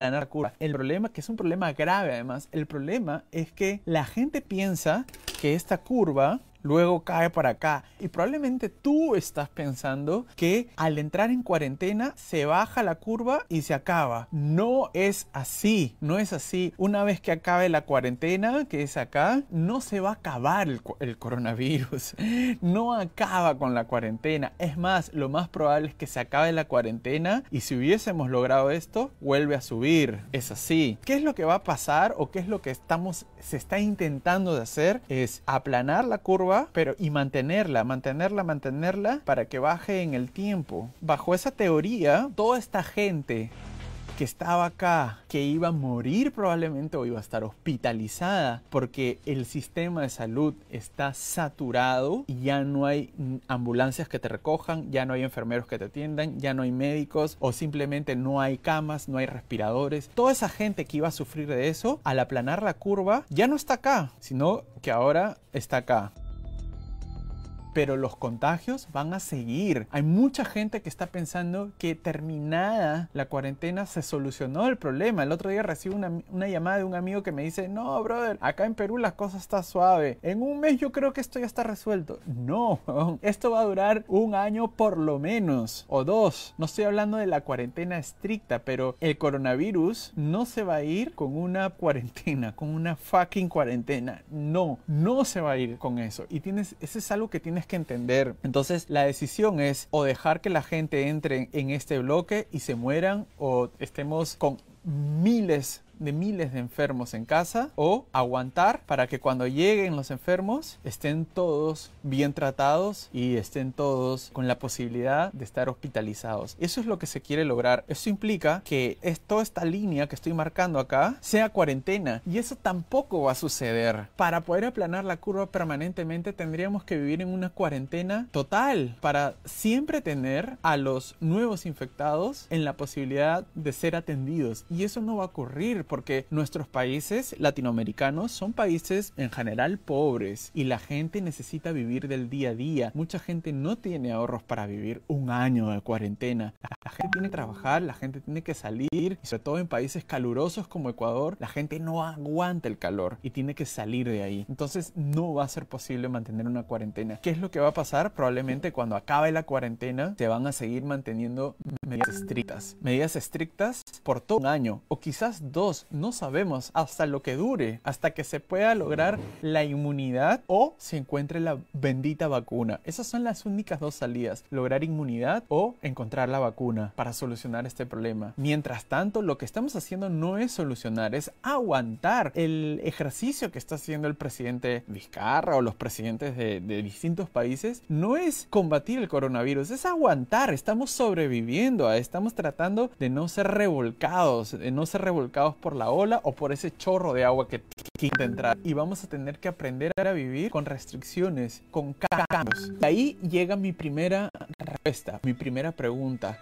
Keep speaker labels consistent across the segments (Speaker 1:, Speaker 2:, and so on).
Speaker 1: ganar curva. El problema, que es un problema grave además, el problema es que la gente piensa que esta curva luego cae para acá. Y probablemente tú estás pensando que al entrar en cuarentena se baja la curva y se acaba. No es así, no es así. Una vez que acabe la cuarentena, que es acá, no se va a acabar el, coronavirus. No acaba con la cuarentena. Es más, lo más probable es que se acabe la cuarentena y si hubiésemos logrado esto, vuelve a subir. Es así. ¿Qué es lo que va a pasar o qué es lo que estamos, se está intentando de hacer? Es aplanar la curva pero y mantenerla, mantenerla, mantenerla para que baje en el tiempo. Bajo esa teoría, toda esta gente que estaba acá, que iba a morir probablemente o iba a estar hospitalizada porque el sistema de salud está saturado y ya no hay ambulancias que te recojan, ya no hay enfermeros que te atiendan, ya no hay médicos o simplemente no hay camas, no hay respiradores. Toda esa gente que iba a sufrir de eso, al aplanar la curva, ya no está acá, sino que ahora está acá pero los contagios van a seguir. Hay mucha gente que está pensando que terminada la cuarentena se solucionó el problema. El otro día recibí una, llamada de un amigo que me dice, no, brother, acá en Perú las cosas está suave. En un mes yo creo que esto ya está resuelto. No, esto va a durar un año por lo menos o dos. No estoy hablando de la cuarentena estricta, pero el coronavirus no se va a ir con una cuarentena, con una fucking cuarentena. No, no se va a ir con eso. Y tienes, ese es algo que tienes que entender. Entonces la decisión es o dejar que la gente entre en este bloque y se mueran o estemos con miles de miles de enfermos en casa o aguantar para que cuando lleguen los enfermos estén todos bien tratados y estén todos con la posibilidad de estar hospitalizados. Eso es lo que se quiere lograr. Eso implica que toda esta línea que estoy marcando acá sea cuarentena y eso tampoco va a suceder. Para poder aplanar la curva permanentemente tendríamos que vivir en una cuarentena total para siempre tener a los nuevos infectados en la posibilidad de ser atendidos y eso no va a ocurrir porque nuestros países latinoamericanos son países en general pobres y la gente necesita vivir del día a día. Mucha gente no tiene ahorros para vivir un año de cuarentena. La gente tiene que trabajar, la gente tiene que salir y sobre todo en países calurosos como Ecuador, la gente no aguanta el calor y tiene que salir de ahí. Entonces no va a ser posible mantener una cuarentena. ¿Qué es lo que va a pasar? Probablemente cuando acabe la cuarentena se van a seguir manteniendo medidas estrictas. Medidas estrictas por todo un año o quizás dos no sabemos hasta lo que dure, hasta que se pueda lograr la inmunidad o se encuentre la bendita vacuna. Esas son las únicas dos salidas, lograr inmunidad o encontrar la vacuna para solucionar este problema. Mientras tanto, lo que estamos haciendo no es solucionar, es aguantar el ejercicio que está haciendo el presidente Vizcarra o los presidentes de, de distintos países. No es combatir el coronavirus, es aguantar, estamos sobreviviendo, estamos tratando de no ser revolcados, de no ser revolcados por la ola o por ese chorro de agua que intenta entrar. Y vamos a tener que aprender a vivir con restricciones, con cambios. de ahí llega mi primera respuesta, mi primera pregunta.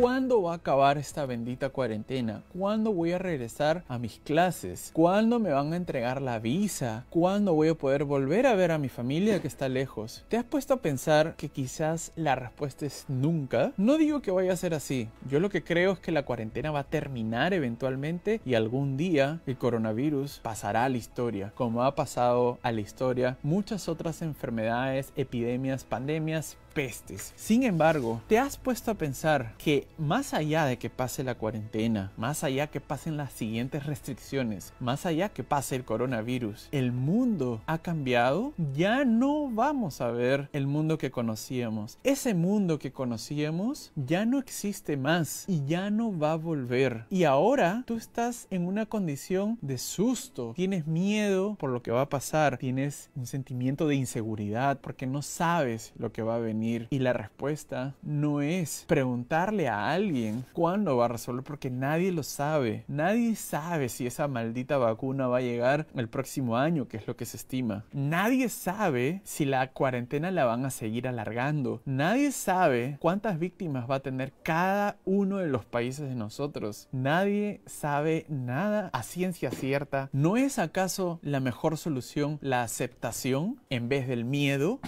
Speaker 1: ¿Cuándo va a acabar esta bendita cuarentena? ¿Cuándo voy a regresar a mis clases? ¿Cuándo me van a entregar la visa? ¿Cuándo voy a poder volver a ver a mi familia que está lejos? ¿Te has puesto a pensar que quizás la respuesta es nunca? No digo que vaya a ser así. Yo lo que creo es que la cuarentena va a terminar eventualmente y algún día el coronavirus pasará a la historia, como ha pasado a la historia muchas otras enfermedades, epidemias, pandemias, pestes. Sin embargo, ¿te has puesto a pensar que más allá de que pase la cuarentena, más allá que pasen las siguientes restricciones, más allá que pase el coronavirus, el mundo ha cambiado? Ya no vamos a ver el mundo que conocíamos. Ese mundo que conocíamos ya no existe más y ya no va a volver. Y ahora tú estás en una condición de susto, tienes miedo por lo que va a pasar, tienes un sentimiento de inseguridad porque no sabes lo que va a venir. Y la respuesta no es preguntarle a alguien cuándo va a resolver porque nadie lo sabe. Nadie sabe si esa maldita vacuna va a llegar el próximo año, que es lo que se estima. Nadie sabe si la cuarentena la van a seguir alargando. Nadie sabe cuántas víctimas va a tener cada uno de los países de nosotros. Nadie sabe nada a ciencia cierta. ¿No es acaso la mejor solución la aceptación en vez del miedo?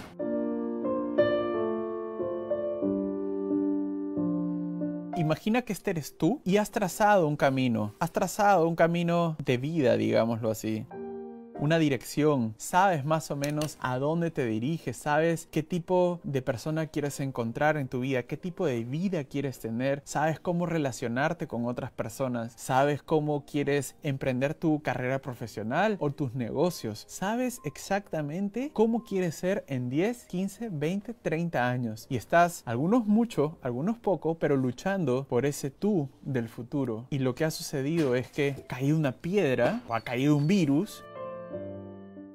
Speaker 1: imagina que este eres tú y has trazado un camino, has trazado un camino de vida, digámoslo así una dirección, sabes más o menos a dónde te diriges, sabes qué tipo de persona quieres encontrar en tu vida, qué tipo de vida quieres tener, sabes cómo relacionarte con otras personas, sabes cómo quieres emprender tu carrera profesional o tus negocios, sabes exactamente cómo quieres ser en 10, 15, 20, 30 años y estás, algunos mucho, algunos poco, pero luchando por ese tú del futuro. Y lo que ha sucedido es que ha caído una piedra o ha caído un virus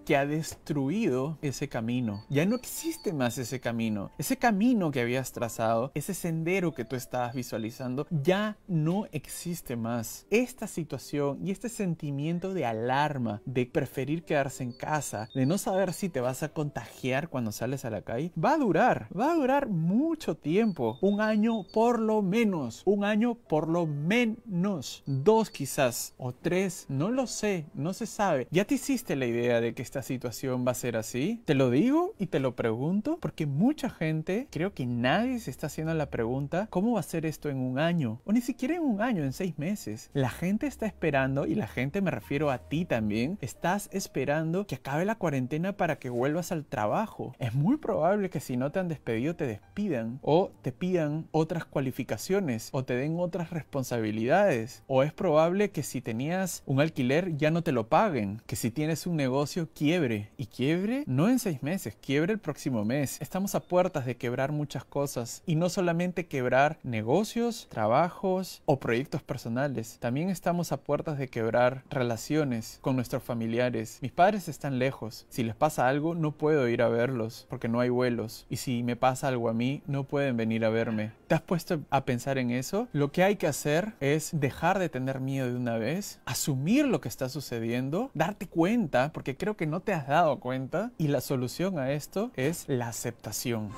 Speaker 1: que ha destruido ese camino. Ya no existe más ese camino. Ese camino que habías trazado, ese sendero que tú estabas visualizando, ya no existe más. Esta situación y este sentimiento de alarma, de preferir quedarse en casa, de no saber si te vas a contagiar cuando sales a la calle, va a durar, va a durar mucho tiempo. Un año por lo menos, un año por lo menos, dos quizás, o tres, no lo sé, no se sabe. Ya te hiciste la idea de que estás situación va a ser así? Te lo digo y te lo pregunto porque mucha gente, creo que nadie se está haciendo la pregunta, ¿cómo va a ser esto en un año? O ni siquiera en un año, en seis meses. La gente está esperando, y la gente me refiero a ti también, estás esperando que acabe la cuarentena para que vuelvas al trabajo. Es muy probable que si no te han despedido te despidan o te pidan otras cualificaciones o te den otras responsabilidades. O es probable que si tenías un alquiler ya no te lo paguen, que si tienes un negocio quiebre. Y quiebre no en seis meses, quiebre el próximo mes. Estamos a puertas de quebrar muchas cosas y no solamente quebrar negocios, trabajos o proyectos personales. También estamos a puertas de quebrar relaciones con nuestros familiares. Mis padres están lejos. Si les pasa algo, no puedo ir a verlos porque no hay vuelos. Y si me pasa algo a mí, no pueden venir a verme. ¿Te has puesto a pensar en eso? Lo que hay que hacer es dejar de tener miedo de una vez, asumir lo que está sucediendo, darte cuenta, porque creo que no te has dado cuenta y la solución a esto es la aceptación.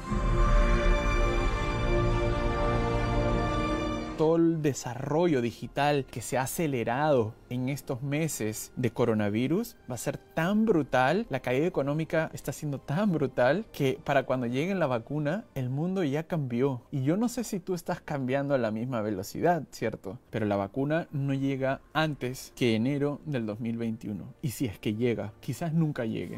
Speaker 1: todo el desarrollo digital que se ha acelerado en estos meses de coronavirus va a ser tan brutal, la caída económica está siendo tan brutal que para cuando llegue la vacuna el mundo ya cambió. Y yo no sé si tú estás cambiando a la misma velocidad, ¿cierto? Pero la vacuna no llega antes que enero del 2021. Y si es que llega, quizás nunca llegue.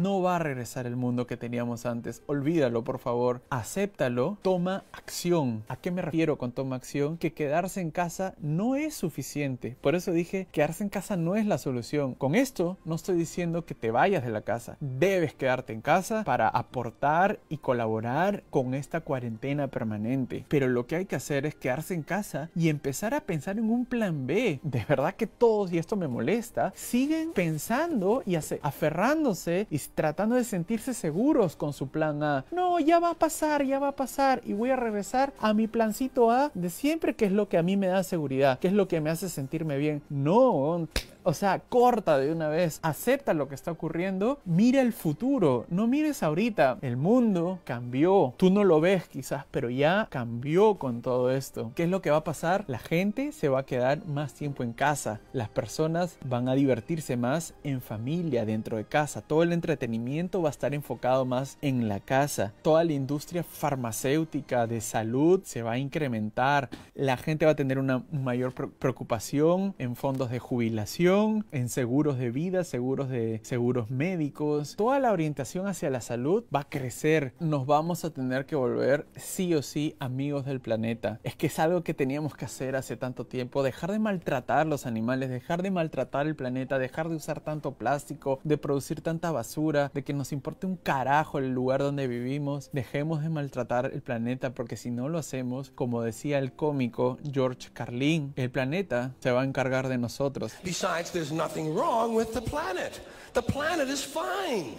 Speaker 1: No va a regresar el mundo que teníamos antes. Olvídalo, por favor. Acéptalo. Toma acción. ¿A qué me refiero con toma acción? Que quedarse en casa no es suficiente. Por eso dije, quedarse en casa no es la solución. Con esto no estoy diciendo que te vayas de la casa. Debes quedarte en casa para aportar y colaborar con esta cuarentena permanente. Pero lo que hay que hacer es quedarse en casa y empezar a pensar en un plan B. De verdad que todos, y esto me molesta, siguen pensando y aferrándose y tratando de sentirse seguros con su plan A. No, ya va a pasar, ya va a pasar y voy a regresar a mi plancito A de siempre, que es lo que a mí me da seguridad, que es lo que me hace sentirme bien. No, o sea, corta de una vez, acepta lo que está ocurriendo, mira el futuro, no mires ahorita. El mundo cambió, tú no lo ves quizás, pero ya cambió con todo esto. ¿Qué es lo que va a pasar? La gente se va a quedar más tiempo en casa, las personas van a divertirse más en familia, dentro de casa, todo el entretenimiento va a estar enfocado más en la casa, toda la industria farmacéutica de salud se va a incrementar, la gente va a tener una mayor preocupación en fondos de jubilación, en seguros de vida, seguros de seguros médicos. Toda la orientación hacia la salud va a crecer. Nos vamos a tener que volver sí o sí amigos del planeta. Es que es algo que teníamos que hacer hace tanto tiempo, dejar de maltratar los animales, dejar de maltratar el planeta, dejar de usar tanto plástico, de producir tanta basura, de que nos importe un carajo el lugar donde vivimos. Dejemos de maltratar el planeta porque si no lo hacemos, como decía el cómico George Carlin, el planeta se va a encargar de nosotros. Besides decides there's nothing wrong with the planet. The planet is fine.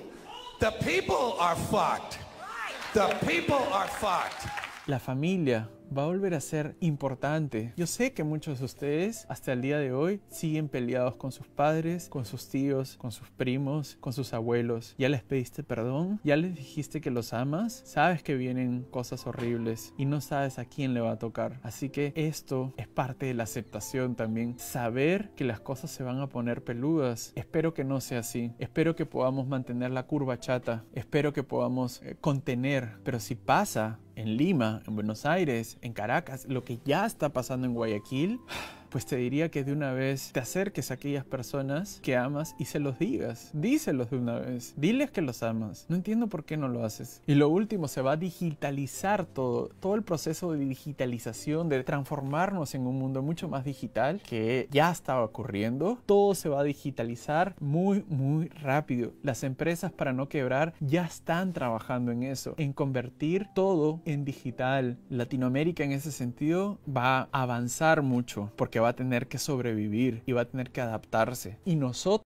Speaker 1: The people are fucked. The people are fucked. La familia va a volver a ser importante. Yo sé que muchos de ustedes hasta el día de hoy siguen peleados con sus padres, con sus tíos, con sus primos, con sus abuelos. Ya les pediste perdón, ya les dijiste que los amas, sabes que vienen cosas horribles y no sabes a quién le va a tocar. Así que esto es parte de la aceptación también. Saber que las cosas se van a poner peludas. Espero que no sea así. Espero que podamos mantener la curva chata. Espero que podamos eh, contener. Pero si pasa, en Lima, en Buenos Aires, en Caracas, lo que ya está pasando en Guayaquil pues te diría que de una vez te acerques a aquellas personas que amas y se los digas. Díselos de una vez. Diles que los amas. No entiendo por qué no lo haces. Y lo último, se va a digitalizar todo. Todo el proceso de digitalización, de transformarnos en un mundo mucho más digital que ya estaba ocurriendo. Todo se va a digitalizar muy, muy rápido. Las empresas para no quebrar ya están trabajando en eso, en convertir todo en digital. Latinoamérica en ese sentido va a avanzar mucho porque va a tener que sobrevivir y va a tener que adaptarse. Y nosotros